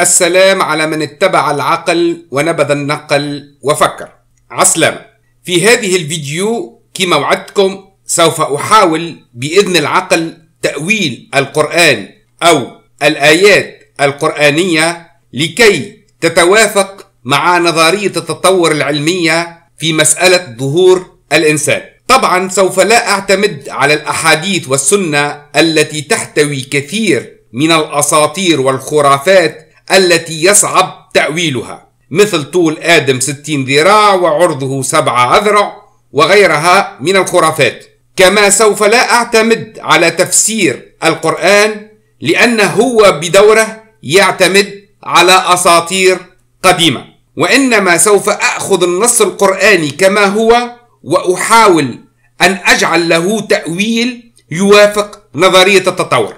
السلام على من اتبع العقل ونبذ النقل وفكر عسلام في هذه الفيديو كما وعدتكم سوف أحاول بإذن العقل تأويل القرآن أو الآيات القرآنية لكي تتوافق مع نظرية التطور العلمية في مسألة ظهور الإنسان طبعا سوف لا أعتمد على الأحاديث والسنة التي تحتوي كثير من الأساطير والخرافات التي يصعب تأويلها مثل طول آدم 60 ذراع وعرضه سبعة أذرع وغيرها من الخرافات كما سوف لا أعتمد على تفسير القرآن لأنه هو بدوره يعتمد على أساطير قديمة وإنما سوف أخذ النص القرآني كما هو وأحاول أن أجعل له تأويل يوافق نظرية التطور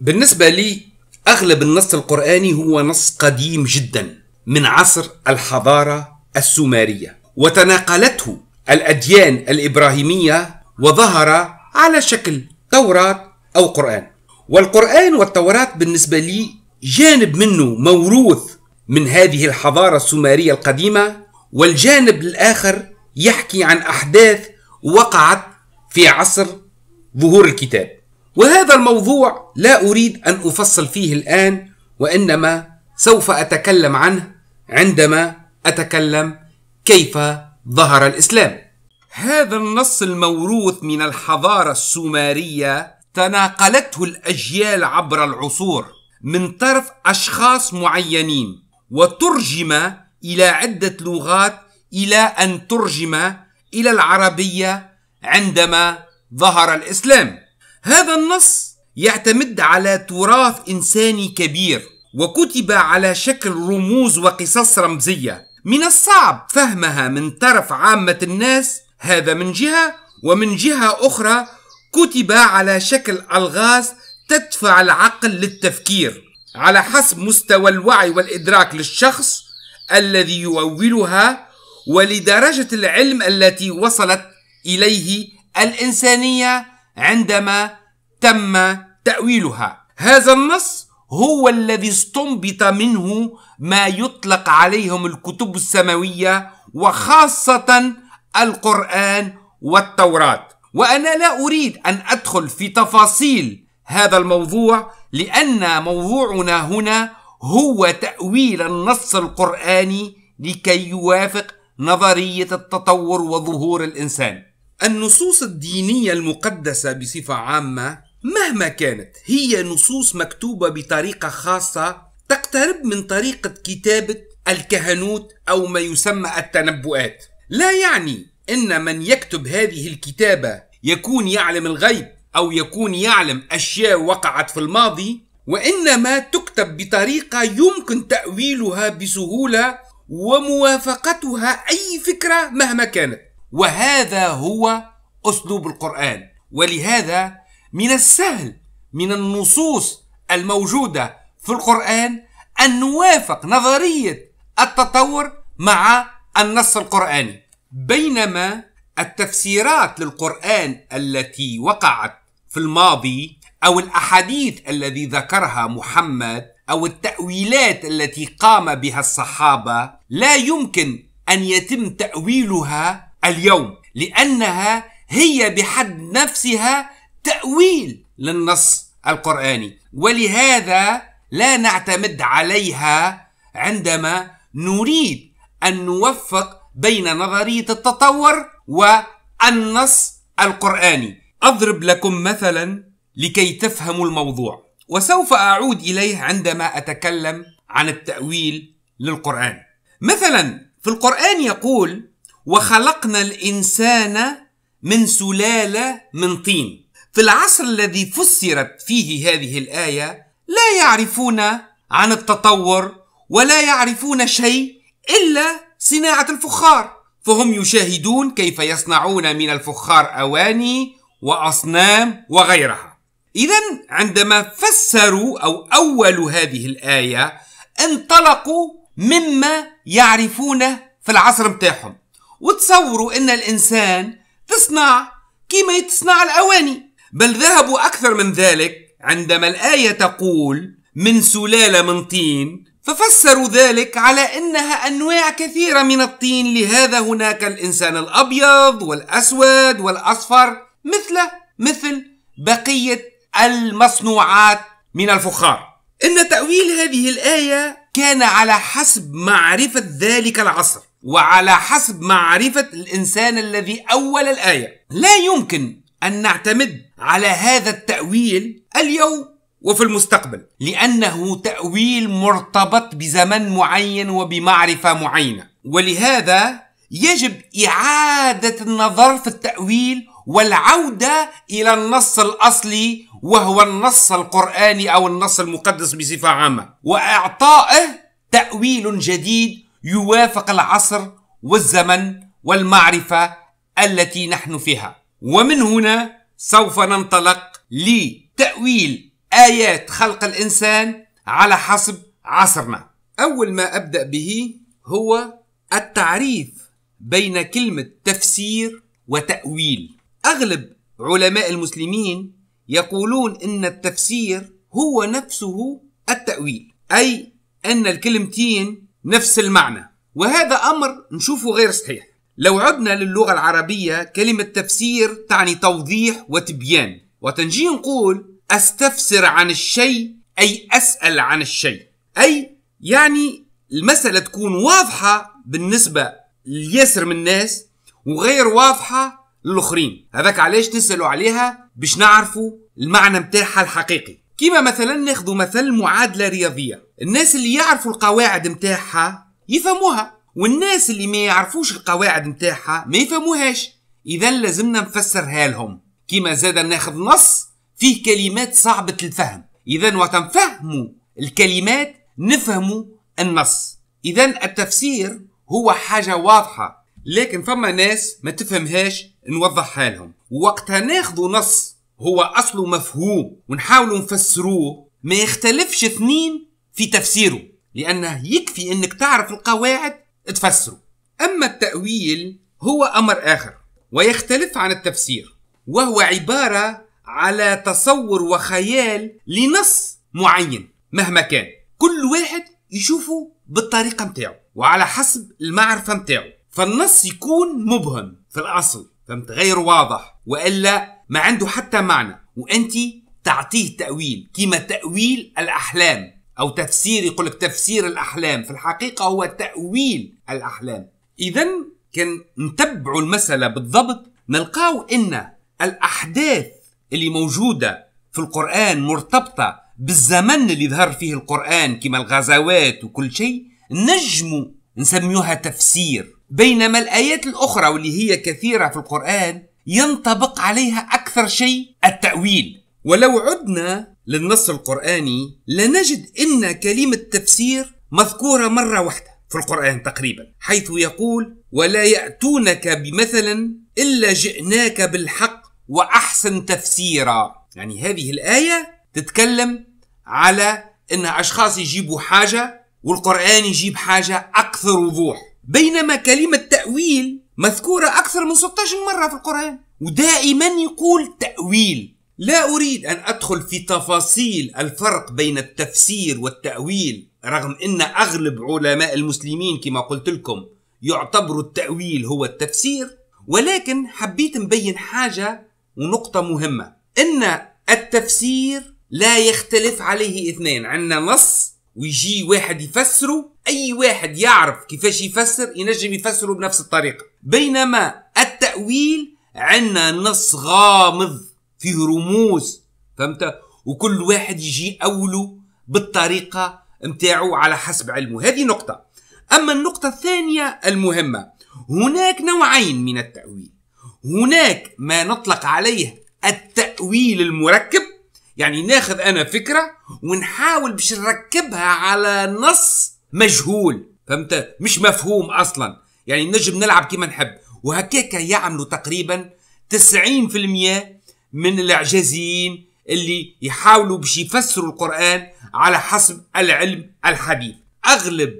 بالنسبة لي أغلب النص القرآني هو نص قديم جدا من عصر الحضارة السومرية وتناقلته الأديان الإبراهيمية وظهر على شكل توراة أو قرآن والقرآن والتوراة بالنسبة لي جانب منه موروث من هذه الحضارة السومرية القديمة والجانب الآخر يحكي عن أحداث وقعت في عصر ظهور الكتاب وهذا الموضوع لا أريد أن أفصل فيه الآن وإنما سوف أتكلم عنه عندما أتكلم كيف ظهر الإسلام. هذا النص الموروث من الحضارة السومرية تناقلته الأجيال عبر العصور من طرف أشخاص معينين وترجم إلى عدة لغات إلى أن ترجم إلى العربية عندما ظهر الإسلام. هذا النص يعتمد على تراث إنساني كبير وكتب على شكل رموز وقصص رمزية من الصعب فهمها من طرف عامة الناس هذا من جهة ومن جهة أخرى كتب على شكل ألغاز تدفع العقل للتفكير على حسب مستوى الوعي والإدراك للشخص الذي يؤولها ولدرجة العلم التي وصلت إليه الإنسانية عندما تم تأويلها هذا النص هو الذي استنبط منه ما يطلق عليهم الكتب السماوية وخاصة القرآن والتوراة وأنا لا أريد أن أدخل في تفاصيل هذا الموضوع لأن موضوعنا هنا هو تأويل النص القرآني لكي يوافق نظرية التطور وظهور الإنسان النصوص الدينية المقدسة بصفة عامة مهما كانت هي نصوص مكتوبة بطريقة خاصة تقترب من طريقة كتابة الكهنوت أو ما يسمى التنبؤات لا يعني أن من يكتب هذه الكتابة يكون يعلم الغيب أو يكون يعلم أشياء وقعت في الماضي وإنما تكتب بطريقة يمكن تأويلها بسهولة وموافقتها أي فكرة مهما كانت وهذا هو أسلوب القرآن ولهذا من السهل من النصوص الموجودة في القرآن أن نوافق نظرية التطور مع النص القرآني بينما التفسيرات للقرآن التي وقعت في الماضي أو الأحاديث الذي ذكرها محمد أو التأويلات التي قام بها الصحابة لا يمكن أن يتم تأويلها اليوم لأنها هي بحد نفسها تأويل للنص القرآني ولهذا لا نعتمد عليها عندما نريد أن نوفق بين نظرية التطور والنص القرآني أضرب لكم مثلا لكي تفهموا الموضوع وسوف أعود إليه عندما أتكلم عن التأويل للقرآن مثلا في القرآن يقول وخلقنا الإنسان من سلالة من طين في العصر الذي فسرت فيه هذه الآية لا يعرفون عن التطور ولا يعرفون شيء إلا صناعة الفخار فهم يشاهدون كيف يصنعون من الفخار أواني وأصنام وغيرها إذا عندما فسروا أو أولوا هذه الآية انطلقوا مما يعرفونه في العصر متاعهم وتصوروا أن الإنسان تصنع كما تصنع الأواني بل ذهبوا أكثر من ذلك عندما الآية تقول من سلالة من طين ففسروا ذلك على انها انواع كثيره من الطين لهذا هناك الانسان الابيض والاسود والاصفر مثله مثل بقيه المصنوعات من الفخار ان تاويل هذه الايه كان على حسب معرفه ذلك العصر وعلى حسب معرفة الإنسان الذي أول الآية لا يمكن أن نعتمد على هذا التأويل اليوم وفي المستقبل لأنه تأويل مرتبط بزمن معين وبمعرفة معينة ولهذا يجب إعادة النظر في التأويل والعودة إلى النص الأصلي وهو النص القرآني أو النص المقدس بصفة عامة وإعطائه تأويل جديد يوافق العصر والزمن والمعرفة التي نحن فيها ومن هنا سوف ننطلق لتأويل آيات خلق الإنسان على حسب عصرنا أول ما أبدأ به هو التعريف بين كلمة تفسير وتأويل أغلب علماء المسلمين يقولون أن التفسير هو نفسه التأويل أي أن الكلمتين نفس المعنى وهذا أمر نشوفه غير صحيح لو عدنا للغة العربية كلمة تفسير تعني توضيح وتبيان وتنجي نقول أستفسر عن الشيء أي أسأل عن الشيء أي يعني المسألة تكون واضحة بالنسبة لياسر من الناس وغير واضحة للآخرين هذاك علاش نسألوا عليها باش نعرفوا المعنى متاعها الحقيقي كيما مثلا ناخذ مثل معادله رياضيه الناس اللي يعرفوا القواعد متاعها يفهموها والناس اللي ما يعرفوش القواعد متاعها ما يفهموهاش اذا لازمنا نفسرها لهم كيما زاد ناخذ نص فيه كلمات صعبه الفهم اذا وتنفهموا الكلمات نفهموا النص اذا التفسير هو حاجه واضحه لكن فما ناس ما تفهمهاش نوضحها لهم وقتها ناخذ نص هو أصله مفهوم ونحاول نفسروه ما يختلفش اثنين في تفسيره لأنه يكفي أنك تعرف القواعد تفسره أما التأويل هو أمر آخر ويختلف عن التفسير وهو عبارة على تصور وخيال لنص معين مهما كان كل واحد يشوفه بالطريقة متاعه وعلى حسب المعرفة متاعه فالنص يكون مبهم في الأصل فهمت غير واضح وإلا ما عنده حتى معنى وانت تعطيه تأويل كما تأويل الأحلام أو تفسير يقول لك تفسير الأحلام في الحقيقة هو تأويل الأحلام إذا كان نتبعوا المسألة بالضبط نلقاو أن الأحداث اللي موجودة في القرآن مرتبطة بالزمن اللي ظهر فيه القرآن كما الغزوات وكل شيء نجموا نسميوها تفسير بينما الآيات الأخرى واللي هي كثيرة في القرآن ينطبق عليها أكثر شيء التأويل ولو عدنا للنص القرآني لنجد أن كلمة تفسير مذكورة مرة واحدة في القرآن تقريبا حيث يقول ولا يأتونك بمثلا إلا جئناك بالحق وأحسن تفسيرا يعني هذه الآية تتكلم على أن أشخاص يجيبوا حاجة والقرآن يجيب حاجة أكثر وضوح بينما كلمة تأويل مذكورة أكثر من 16 مرة في القرآن ودائما يقول تأويل لا أريد أن أدخل في تفاصيل الفرق بين التفسير والتأويل رغم أن أغلب علماء المسلمين كما قلت لكم يعتبروا التأويل هو التفسير ولكن حبيت نبين حاجة ونقطة مهمة أن التفسير لا يختلف عليه اثنين عندنا نص ويجي واحد يفسره اي واحد يعرف كيفاش يفسر ينجم يفسره بنفس الطريقه بينما التاويل عندنا نص غامض فيه رموز فهمت وكل واحد يجي اوله بالطريقه متاعو على حسب علمه هذه نقطه اما النقطه الثانيه المهمه هناك نوعين من التاويل هناك ما نطلق عليه التاويل المركب يعني ناخذ انا فكره ونحاول باش نركبها على نص مجهول فهمت مش مفهوم اصلا يعني نجم نلعب كيما نحب وهكاك يعملوا تقريبا 90% من الاعجازيين اللي يحاولوا باش يفسروا القران على حسب العلم الحديث اغلب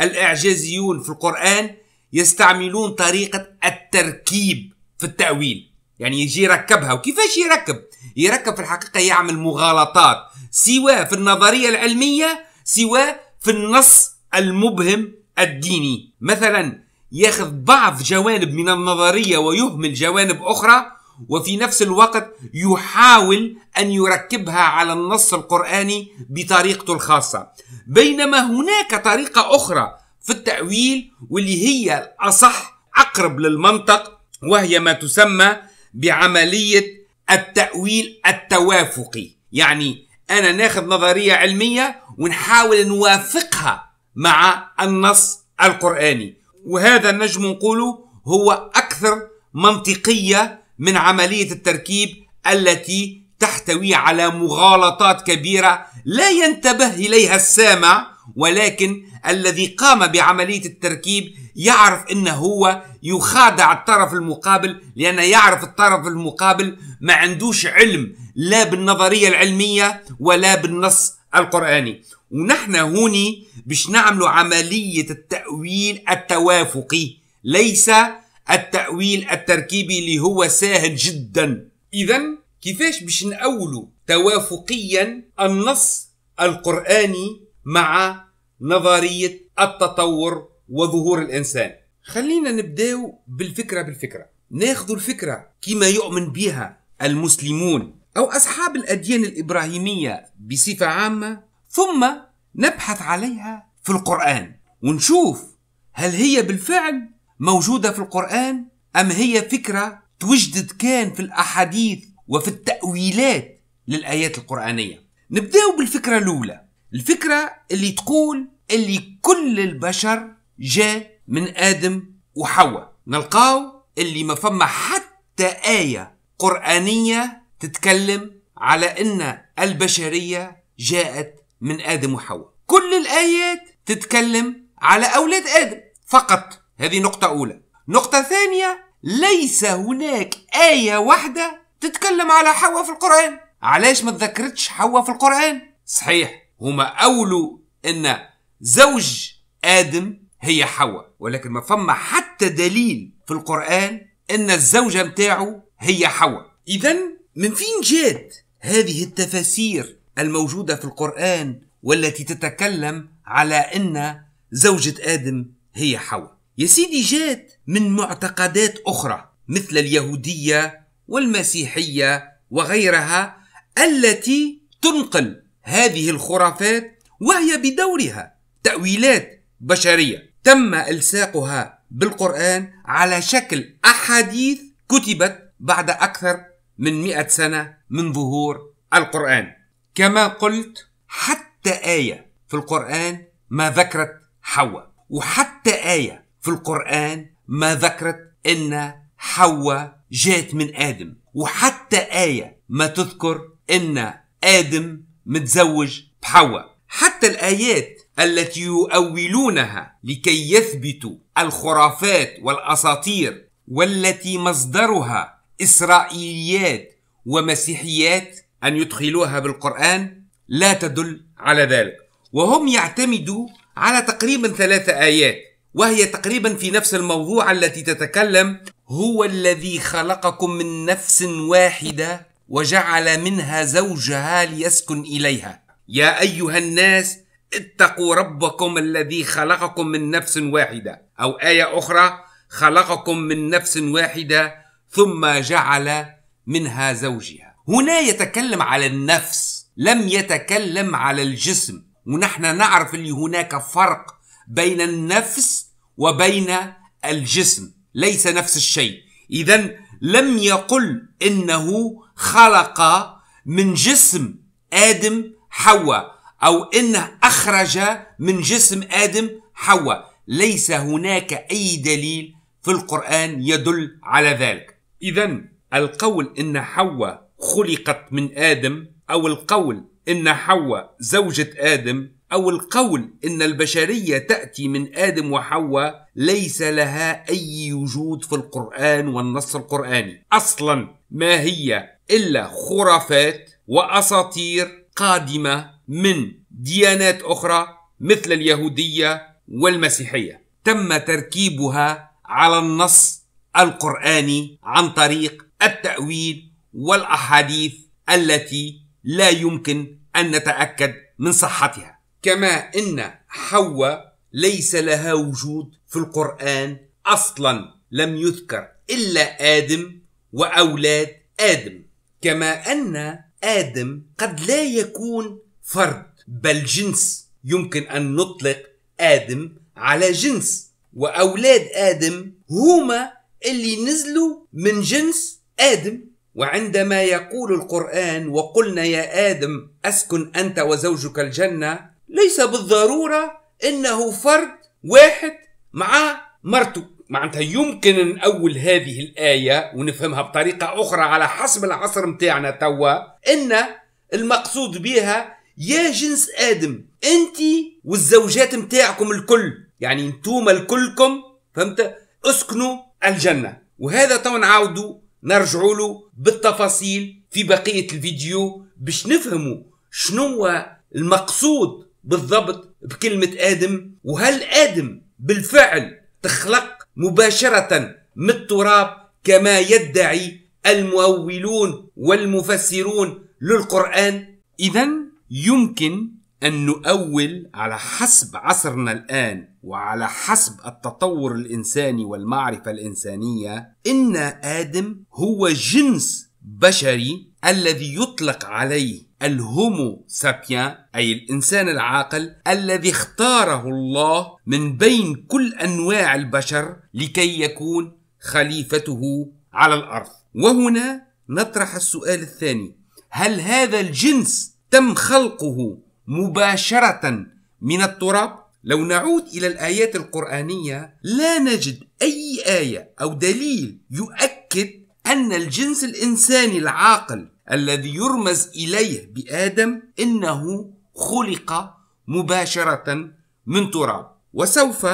الاعجازيون في القران يستعملون طريقه التركيب في التاويل يعني يجي يركبها وكيفاش يركب يركب في الحقيقه يعمل مغالطات سواء في النظريه العلميه سواء في النص المبهم الديني مثلا ياخذ بعض جوانب من النظريه ويهمل جوانب اخرى وفي نفس الوقت يحاول ان يركبها على النص القراني بطريقته الخاصه بينما هناك طريقه اخرى في التاويل واللي هي الاصح اقرب للمنطق وهي ما تسمى بعمليه التاويل التوافقي يعني انا ناخذ نظريه علميه ونحاول نوافقها مع النص القرآني وهذا النجم نقوله هو أكثر منطقية من عملية التركيب التي تحتوي على مغالطات كبيرة لا ينتبه إليها السامع ولكن الذي قام بعملية التركيب يعرف أنه هو يخادع الطرف المقابل لأنه يعرف الطرف المقابل ما عندوش علم لا بالنظرية العلمية ولا بالنص القرآني ونحن هوني باش نعملوا عملية التأويل التوافقي ليس التأويل التركيبي اللي هو ساهل جدا إذا كيفاش باش نأولوا توافقيا النص القرآني مع نظرية التطور وظهور الإنسان خلينا نبداو بالفكرة بالفكرة ناخذ الفكرة كما يؤمن بها المسلمون أو أصحاب الأديان الإبراهيمية بصفة عامة ثم نبحث عليها في القرآن ونشوف هل هي بالفعل موجودة في القرآن أم هي فكرة توجدت كان في الأحاديث وفي التأويلات للآيات القرآنية نبدأ بالفكرة الأولى الفكرة اللي تقول اللي كل البشر جاء من آدم وحواء نلقاو اللي ما فما حتى آية قرآنية تتكلم على أن البشرية جاءت من آدم وحواء كل الآيات تتكلم على أولاد آدم فقط هذه نقطة أولى نقطة ثانية ليس هناك آية واحدة تتكلم على حواء في القرآن علاش ما تذكرتش حواء في القرآن صحيح هما أولوا أن زوج آدم هي حواء ولكن ما فما حتى دليل في القرآن أن الزوجة متاعه هي حواء إذا من فين جات هذه التفاسير الموجوده في القران والتي تتكلم على ان زوجه ادم هي حواء يا سيدي جات من معتقدات اخرى مثل اليهوديه والمسيحيه وغيرها التي تنقل هذه الخرافات وهي بدورها تاويلات بشريه تم الساقها بالقران على شكل احاديث كتبت بعد اكثر من مئة سنه من ظهور القران كما قلت حتى آية في القرآن ما ذكرت حواء وحتى آية في القرآن ما ذكرت إن حواء جات من آدم وحتى آية ما تذكر إن آدم متزوج بحواء حتى الآيات التي يؤولونها لكي يثبتوا الخرافات والأساطير والتي مصدرها إسرائيليات ومسيحيات أن يدخلوها بالقرآن لا تدل على ذلك وهم يعتمدوا على تقريبا ثلاث آيات وهي تقريبا في نفس الموضوع التي تتكلم هو الذي خلقكم من نفس واحدة وجعل منها زوجها ليسكن إليها يا أيها الناس اتقوا ربكم الذي خلقكم من نفس واحدة أو آية أخرى خلقكم من نفس واحدة ثم جعل منها زوجها هنا يتكلم على النفس لم يتكلم على الجسم ونحن نعرف اللي هناك فرق بين النفس وبين الجسم ليس نفس الشيء اذا لم يقل انه خلق من جسم ادم حواء او انه اخرج من جسم ادم حواء ليس هناك اي دليل في القران يدل على ذلك اذا القول ان حواء خلقت من آدم أو القول إن حواء زوجة آدم أو القول إن البشرية تأتي من آدم وحواء ليس لها أي وجود في القرآن والنص القرآني أصلا ما هي إلا خرافات وأساطير قادمة من ديانات أخرى مثل اليهودية والمسيحية تم تركيبها على النص القرآني عن طريق التأويل والاحاديث التي لا يمكن ان نتاكد من صحتها كما ان حواء ليس لها وجود في القران اصلا لم يذكر الا ادم واولاد ادم كما ان ادم قد لا يكون فرد بل جنس يمكن ان نطلق ادم على جنس واولاد ادم هما اللي نزلوا من جنس ادم وعندما يقول القرآن وقلنا يا آدم أسكن أنت وزوجك الجنة ليس بالضرورة إنه فرد واحد مع مرته معناتها يمكن نأول هذه الآية ونفهمها بطريقة أخرى على حسب العصر متاعنا توا إن المقصود بها يا جنس آدم أنت والزوجات متاعكم الكل يعني انتوما الكلكم فهمت اسكنوا الجنة وهذا تو عاودوا نرجع له بالتفاصيل في بقية الفيديو باش نفهموا شنو المقصود بالضبط بكلمة آدم وهل آدم بالفعل تخلق مباشرة من التراب كما يدعي المؤولون والمفسرون للقرآن إذا يمكن أن نؤول على حسب عصرنا الآن وعلى حسب التطور الإنساني والمعرفة الإنسانية إن آدم هو جنس بشري الذي يطلق عليه الهومو سابيان أي الإنسان العاقل الذي اختاره الله من بين كل أنواع البشر لكي يكون خليفته على الأرض وهنا نطرح السؤال الثاني هل هذا الجنس تم خلقه مباشرة من التراب لو نعود إلى الآيات القرآنية لا نجد أي آية أو دليل يؤكد أن الجنس الإنساني العاقل الذي يرمز إليه بآدم إنه خلق مباشرة من تراب وسوف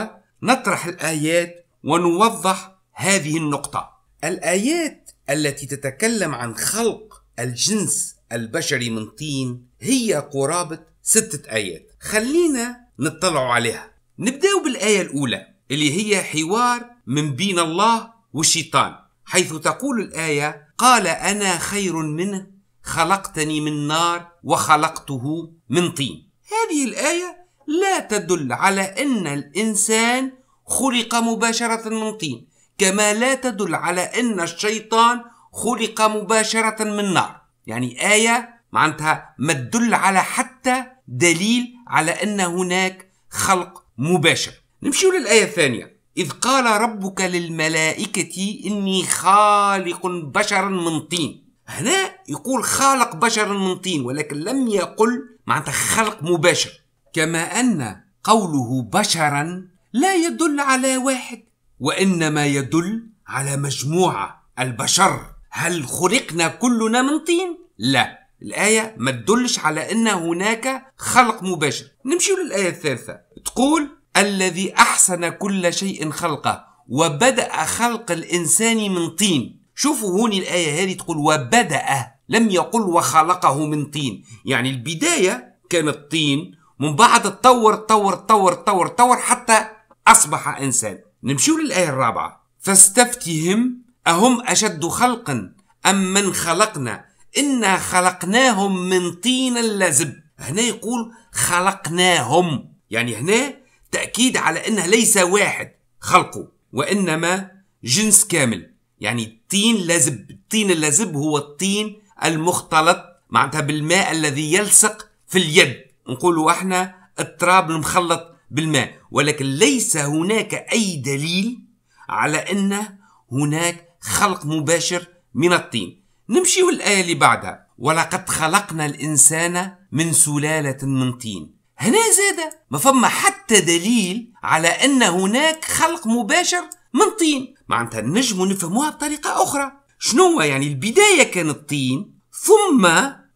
نطرح الآيات ونوضح هذه النقطة الآيات التي تتكلم عن خلق الجنس البشري من طين هي قرابة ستة آيات خلينا نطلعوا عليها نبدأ بالآية الأولى اللي هي حوار من بين الله والشيطان حيث تقول الآية قال أنا خير منه خلقتني من نار وخلقته من طين هذه الآية لا تدل على أن الإنسان خلق مباشرة من طين كما لا تدل على أن الشيطان خلق مباشرة من نار يعني آية معناتها ما تدل على حتى دليل على أن هناك خلق مباشر نمشي للآية الثانية إذ قال ربك للملائكة إني خالق بشرا من طين هنا يقول خالق بشرا من طين ولكن لم يقل معناتها خلق مباشر كما أن قوله بشرا لا يدل على واحد وإنما يدل على مجموعة البشر هل خلقنا كلنا من طين؟ لا الآية ما تدلش على أن هناك خلق مباشر نمشي للآية الثالثة تقول الذي أحسن كل شيء خلقه وبدأ خلق الإنسان من طين شوفوا هون الآية هذه تقول وبدأ لم يقل وخلقه من طين يعني البداية كانت الطين من بعد تطور تطور تطور تطور تطور حتى أصبح إنسان نمشيو للآية الرابعة فاستفتهم أهم أشد خلقا أم من خلقنا إنا خلقناهم من طين لزب هنا يقول خلقناهم يعني هنا تأكيد على أنه ليس واحد خلقه وإنما جنس كامل يعني الطين لزب الطين اللزب هو الطين المختلط معناتها بالماء الذي يلصق في اليد نقولوا احنا التراب المخلط بالماء ولكن ليس هناك أي دليل على أن هناك خلق مباشر من الطين نمشيو الآية اللي بعدها ولقد خلقنا الإنسان من سلالة من طين هنا زادة ما فما حتى دليل على أن هناك خلق مباشر من طين معناتها نجم نفهموها بطريقة أخرى شنو يعني البداية كانت طين ثم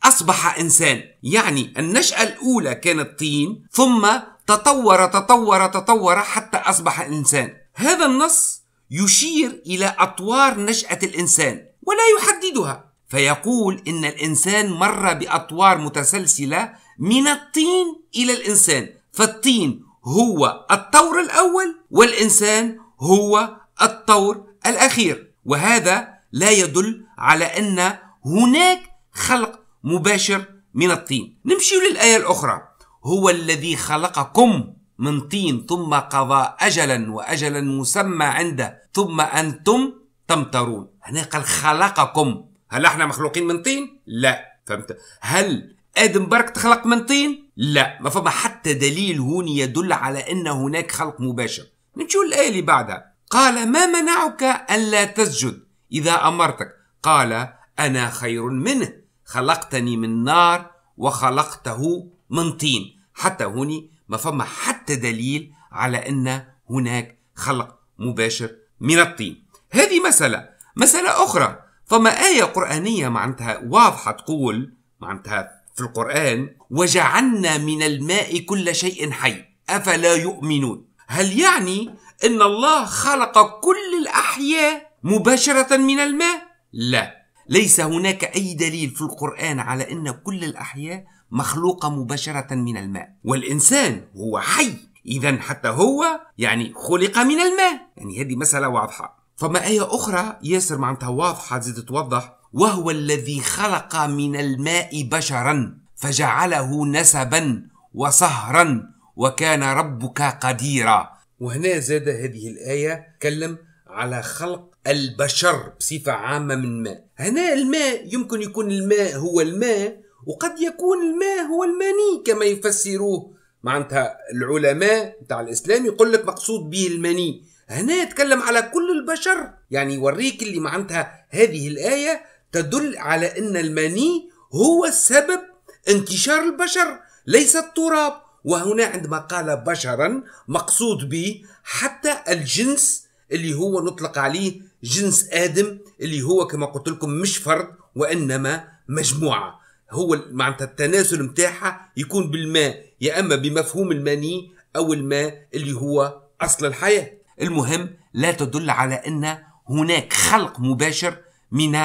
أصبح إنسان يعني النشأة الأولى كانت طين ثم تطور تطور تطور حتى أصبح إنسان هذا النص يشير إلى أطوار نشأة الإنسان ولا يحددها فيقول ان الانسان مر باطوار متسلسله من الطين الى الانسان فالطين هو الطور الاول والانسان هو الطور الاخير وهذا لا يدل على ان هناك خلق مباشر من الطين نمشي للايه الاخرى هو الذي خلقكم من طين ثم قضى اجلا واجلا مسمى عنده ثم انتم تمترون هنا يعني قال خلقكم هل احنا مخلوقين من طين لا فهمت هل ادم برك تخلق من طين لا ما فما حتى دليل هون يدل على ان هناك خلق مباشر نشوف الايه اللي بعدها قال ما منعك الا تسجد اذا امرتك قال انا خير منه خلقتني من نار وخلقته من طين حتى هوني ما فما حتى دليل على ان هناك خلق مباشر من الطين هذه مسألة مسألة أخرى فما آية قرآنية معناتها واضحة تقول معناتها في القرآن وجعلنا من الماء كل شيء حي أفلا يؤمنون هل يعني أن الله خلق كل الأحياء مباشرة من الماء؟ لا ليس هناك أي دليل في القرآن على أن كل الأحياء مخلوقة مباشرة من الماء والإنسان هو حي إذا حتى هو يعني خلق من الماء يعني هذه مسألة واضحة فما آية أخرى ياسر معناتها واضحة تزيد توضح وهو الذي خلق من الماء بشرا فجعله نسبا وصهرا وكان ربك قديرا وهنا زاد هذه الآية تكلم على خلق البشر بصفة عامة من ماء هنا الماء يمكن يكون الماء هو الماء وقد يكون الماء هو المني كما يفسروه معناتها العلماء بتاع الإسلام يقول لك مقصود به المني هنا يتكلم على كل البشر يعني يوريك اللي معناتها هذه الآية تدل على أن المني هو السبب انتشار البشر ليس التراب وهنا عندما قال بشرا مقصود به حتى الجنس اللي هو نطلق عليه جنس آدم اللي هو كما قلت لكم مش فرد وإنما مجموعة هو معناتها التناسل متاعها يكون بالماء يا اما بمفهوم المني او الماء اللي هو اصل الحياه المهم لا تدل على أن هناك خلق مباشر من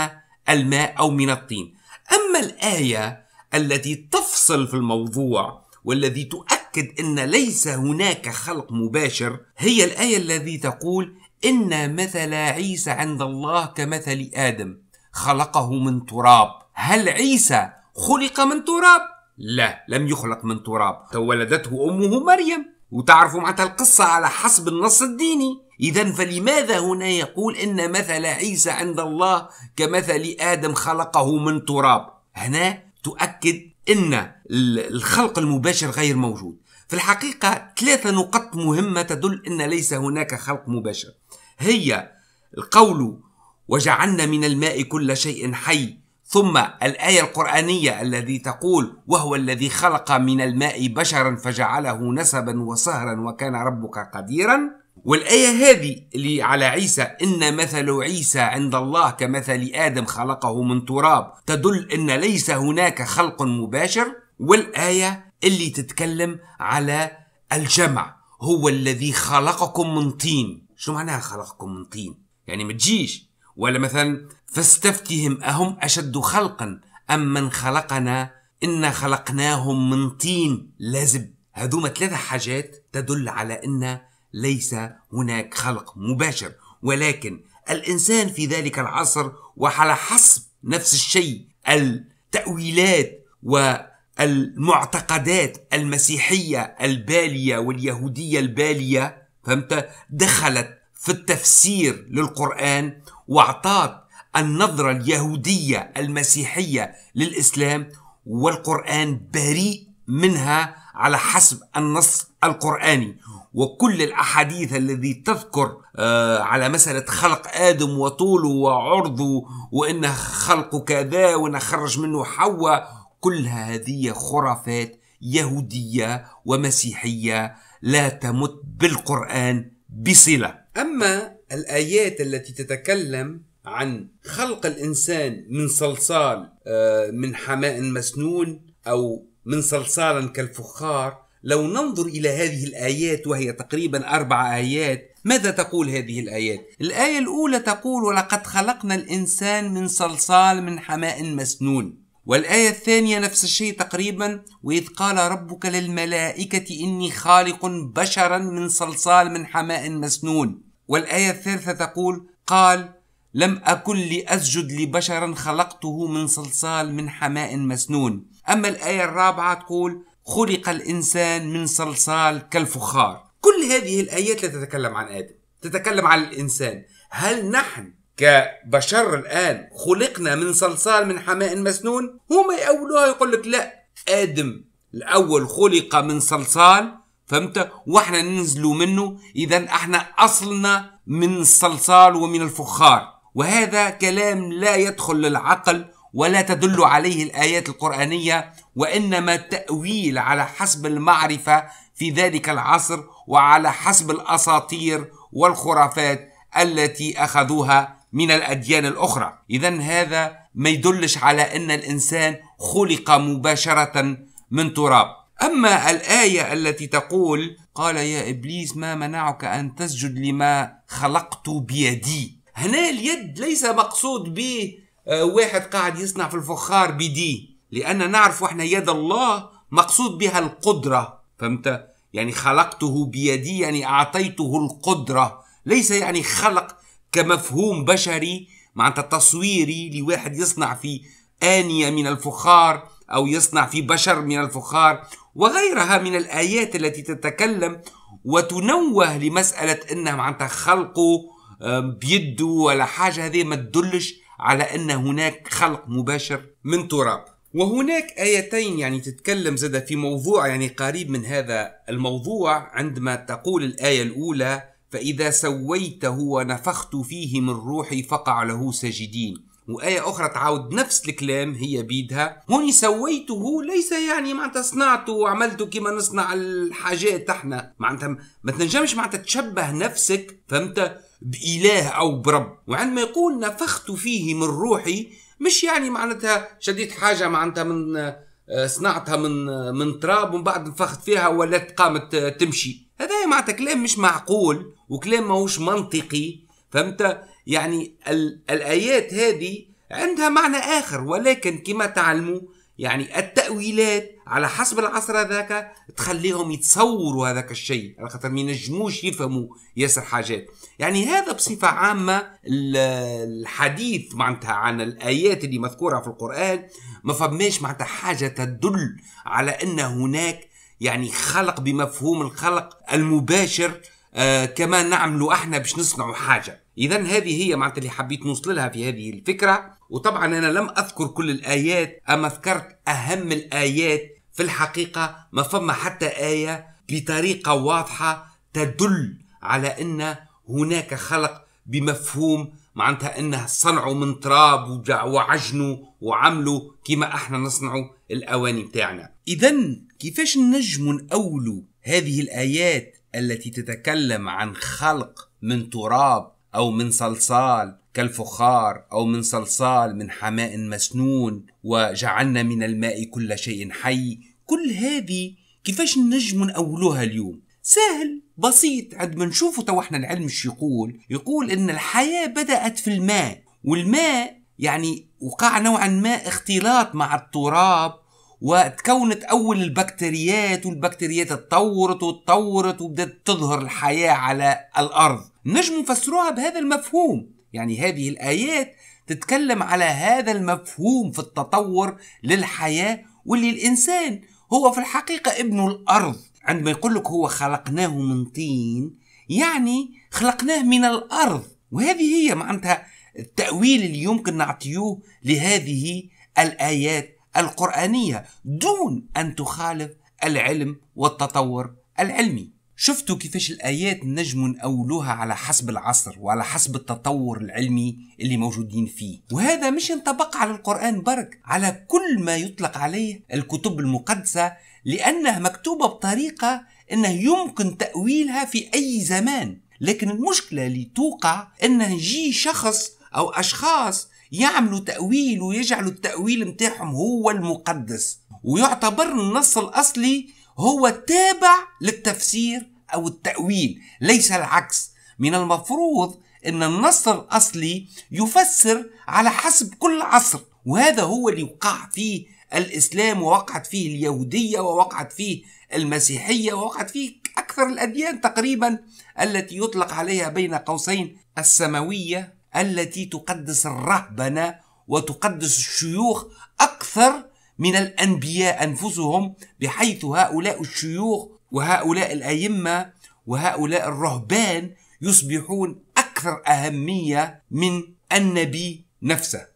الماء أو من الطين أما الآية التي تفصل في الموضوع والذي تؤكد أن ليس هناك خلق مباشر هي الآية التي تقول إن مثل عيسى عند الله كمثل آدم خلقه من تراب هل عيسى خلق من تراب؟ لا لم يخلق من تراب تولدته أمه مريم وتعرفوا معناتها القصة على حسب النص الديني إذا فلماذا هنا يقول إن مثل عيسى عند الله كمثل آدم خلقه من تراب هنا تؤكد إن الخلق المباشر غير موجود في الحقيقة ثلاثة نقط مهمة تدل أن ليس هناك خلق مباشر هي القول وجعلنا من الماء كل شيء حي ثم الآية القرآنية الذي تقول وهو الذي خلق من الماء بشرا فجعله نسبا وصهرا وكان ربك قديرا والآية هذه اللي على عيسى إن مثل عيسى عند الله كمثل آدم خلقه من تراب تدل أن ليس هناك خلق مباشر والآية اللي تتكلم على الجمع هو الذي خلقكم من طين شو معناها خلقكم من طين يعني ما تجيش ولا مثلا فاستفتهم أهم أشد خلقا أم من خلقنا إن خلقناهم من طين لازب هذوما ثلاثة حاجات تدل على أن ليس هناك خلق مباشر ولكن الإنسان في ذلك العصر وعلى حسب نفس الشيء التأويلات والمعتقدات المسيحية البالية واليهودية البالية فهمت دخلت في التفسير للقرآن واعطت النظرة اليهودية المسيحية للإسلام والقرآن بريء منها على حسب النص القرآني وكل الأحاديث الذي تذكر آه، على مسألة خلق آدم وطوله وعرضه وإنه خلقه كذا وإنه خرج منه حواء كل هذه خرافات يهودية ومسيحية لا تمت بالقرآن بصلة أما الآيات التي تتكلم عن خلق الانسان من صلصال آه، من حماء مسنون او من صلصال كالفخار لو ننظر الى هذه الايات وهي تقريبا اربع ايات ماذا تقول هذه الآيات؟ الآية الأولى تقول ولقد خلقنا الإنسان من صلصال من حماء مسنون والآية الثانية نفس الشيء تقريبا وإذ قال ربك للملائكة إني خالق بشرا من صلصال من حماء مسنون والآية الثالثة تقول قال لم أكن لأسجد لبشر خلقته من صلصال من حماء مسنون أما الآية الرابعة تقول خلق الإنسان من صلصال كالفخار كل هذه الآيات لا تتكلم عن آدم تتكلم عن الإنسان هل نحن كبشر الآن خلقنا من صلصال من حماء مسنون هما يقولوها يقول لك لا آدم الأول خلق من صلصال فهمت واحنا ننزلوا منه إذا احنا أصلنا من الصلصال ومن الفخار وهذا كلام لا يدخل للعقل ولا تدل عليه الآيات القرآنية وإنما تأويل على حسب المعرفة في ذلك العصر وعلى حسب الأساطير والخرافات التي أخذوها من الأديان الأخرى إذا هذا ما يدلش على أن الإنسان خلق مباشرة من تراب أما الآية التي تقول قال يا إبليس ما منعك أن تسجد لما خلقت بيدي هنا اليد ليس مقصود به آه، واحد قاعد يصنع في الفخار بدي لأن نعرف احنا يد الله مقصود بها القدرة فهمت يعني خلقته بيدي يعني أعطيته القدرة ليس يعني خلق كمفهوم بشري معناتها تصويري لواحد يصنع في آنية من الفخار أو يصنع في بشر من الفخار وغيرها من الآيات التي تتكلم وتنوه لمسألة أنها معناتها خلقه بيده ولا حاجة هذه ما تدلش على أن هناك خلق مباشر من تراب وهناك آيتين يعني تتكلم زاد في موضوع يعني قريب من هذا الموضوع عندما تقول الآية الأولى فإذا سويته ونفخت فيه من روحي فقع له ساجدين وآية أخرى تعاود نفس الكلام هي بيدها هوني سويته ليس يعني معناتها صنعته وعملته كما نصنع الحاجات احنا معناتها ما تنجمش معناتها تشبه نفسك فهمت بإله أو برب وعندما يقول نفخت فيه من روحي مش يعني معناتها شديت حاجة معناتها من آه، صنعتها من آه، من تراب ومن بعد نفخت فيها ولات قامت آه، تمشي هذا معناتها كلام مش معقول وكلام ماهوش منطقي فهمت يعني الآيات هذه عندها معنى آخر ولكن كما تعلموا يعني التأويلات على حسب العصر هذاك تخليهم يتصوروا هذاك الشيء على خاطر ما ينجموش يفهموا ياسر حاجات يعني هذا بصفة عامة الحديث معناتها عن الآيات اللي مذكورة في القرآن ما فماش معناتها حاجة تدل على أن هناك يعني خلق بمفهوم الخلق المباشر آه، كما نعملوا احنا باش نصنعوا حاجه اذا هذه هي معناتها اللي حبيت نوصل لها في هذه الفكره وطبعا انا لم اذكر كل الايات اما ذكرت اهم الايات في الحقيقه ما فما حتى ايه بطريقه واضحه تدل على ان هناك خلق بمفهوم معناتها انه صنعوا من تراب وعجنوا وعملوا كما احنا نصنعوا الاواني بتاعنا اذا كيفاش نجم نأولوا هذه الايات التي تتكلم عن خلق من تراب أو من صلصال كالفخار أو من صلصال من حماء مسنون وجعلنا من الماء كل شيء حي كل هذه كيفاش نجم نأولوها اليوم سهل بسيط عند ما نشوفه توحنا احنا العلم شو يقول يقول ان الحياة بدأت في الماء والماء يعني وقع نوعا ما اختلاط مع التراب وتكونت اول البكتيريات والبكتيريات اتطورت وتطورت وبدات تظهر الحياه على الارض نجم نفسروها بهذا المفهوم يعني هذه الآيات تتكلم على هذا المفهوم في التطور للحياة واللي الإنسان هو في الحقيقة ابن الأرض عندما يقول لك هو خلقناه من طين يعني خلقناه من الأرض وهذه هي معناتها التأويل اللي يمكن نعطيوه لهذه الآيات القرآنية دون أن تخالف العلم والتطور العلمي شفتوا كيفاش الآيات نجم نأولوها على حسب العصر وعلى حسب التطور العلمي اللي موجودين فيه وهذا مش ينطبق على القرآن برك على كل ما يطلق عليه الكتب المقدسة لأنها مكتوبة بطريقة أنه يمكن تأويلها في أي زمان لكن المشكلة اللي توقع أنه يجي شخص أو أشخاص يعملوا تأويل ويجعلوا التأويل متاعهم هو المقدس ويعتبر النص الأصلي هو تابع للتفسير أو التأويل ليس العكس من المفروض أن النص الأصلي يفسر على حسب كل عصر وهذا هو اللي وقع فيه الإسلام ووقعت فيه اليهودية ووقعت فيه المسيحية ووقعت فيه أكثر الأديان تقريبا التي يطلق عليها بين قوسين السماوية التي تقدس الرهبنة وتقدس الشيوخ أكثر من الأنبياء أنفسهم بحيث هؤلاء الشيوخ وهؤلاء الأئمة وهؤلاء الرهبان يصبحون أكثر أهمية من النبي نفسه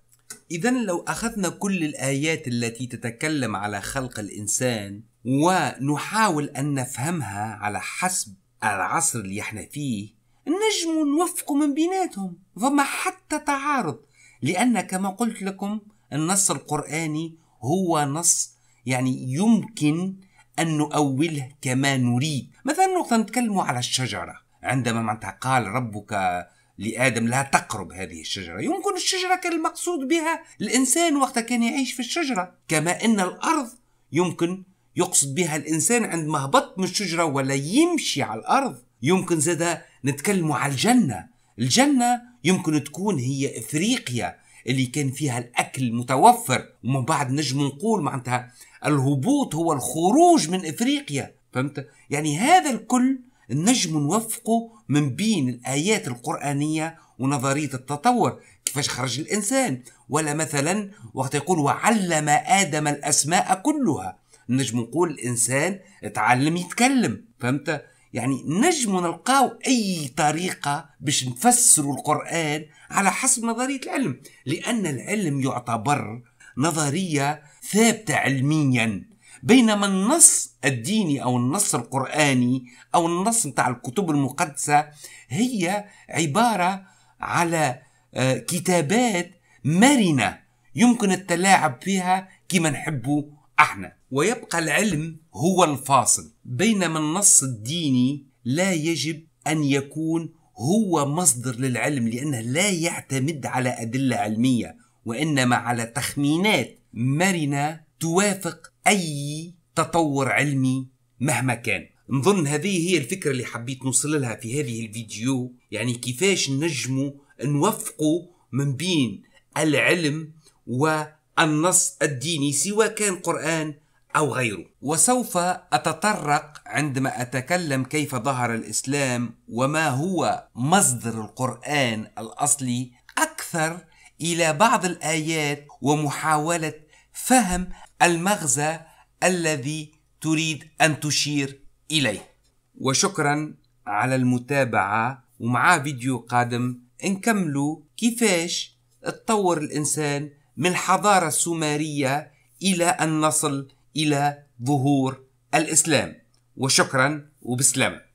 إذا لو أخذنا كل الآيات التي تتكلم على خلق الإنسان ونحاول أن نفهمها على حسب العصر اللي احنا فيه نجم نوفق من بيناتهم فما حتى تعارض لأن كما قلت لكم النص القرآني هو نص يعني يمكن أن نؤوله كما نريد مثلا نقطة نتكلم على الشجرة عندما معناتها قال ربك لآدم لا تقرب هذه الشجرة يمكن الشجرة كان المقصود بها الإنسان وقتها كان يعيش في الشجرة كما أن الأرض يمكن يقصد بها الإنسان عندما هبط من الشجرة ولا يمشي على الأرض يمكن زاد نتكلم على الجنة الجنة يمكن تكون هي إفريقيا اللي كان فيها الأكل متوفر ومن بعد نجم نقول معناتها الهبوط هو الخروج من افريقيا فهمت يعني هذا الكل نجم نوفقه من بين الايات القرانيه ونظريه التطور كيفاش خرج الانسان ولا مثلا وقت يقول وعلم ادم الاسماء كلها نجم نقول الانسان تعلم يتكلم فهمت يعني نجم نلقاو اي طريقه باش نفسروا القران على حسب نظريه العلم لان العلم يعتبر نظريه ثابتة علميا بينما النص الديني أو النص القرآني أو النص بتاع الكتب المقدسة هي عبارة على آه، كتابات مرنة يمكن التلاعب فيها كما نحبه احنا ويبقى العلم هو الفاصل بينما النص الديني لا يجب ان يكون هو مصدر للعلم لانه لا يعتمد على ادله علميه وانما على تخمينات مرنة توافق أي تطور علمي مهما كان نظن هذه هي الفكرة اللي حبيت نوصل لها في هذه الفيديو يعني كيفاش نجموا نوفقوا من بين العلم والنص الديني سواء كان قرآن أو غيره وسوف أتطرق عندما أتكلم كيف ظهر الإسلام وما هو مصدر القرآن الأصلي أكثر إلى بعض الآيات ومحاولة فهم المغزى الذي تريد أن تشير إليه وشكرا على المتابعة ومع فيديو قادم نكملوا كيفاش تطور الإنسان من الحضارة السومرية إلى أن نصل إلى ظهور الإسلام وشكرا وبسلامه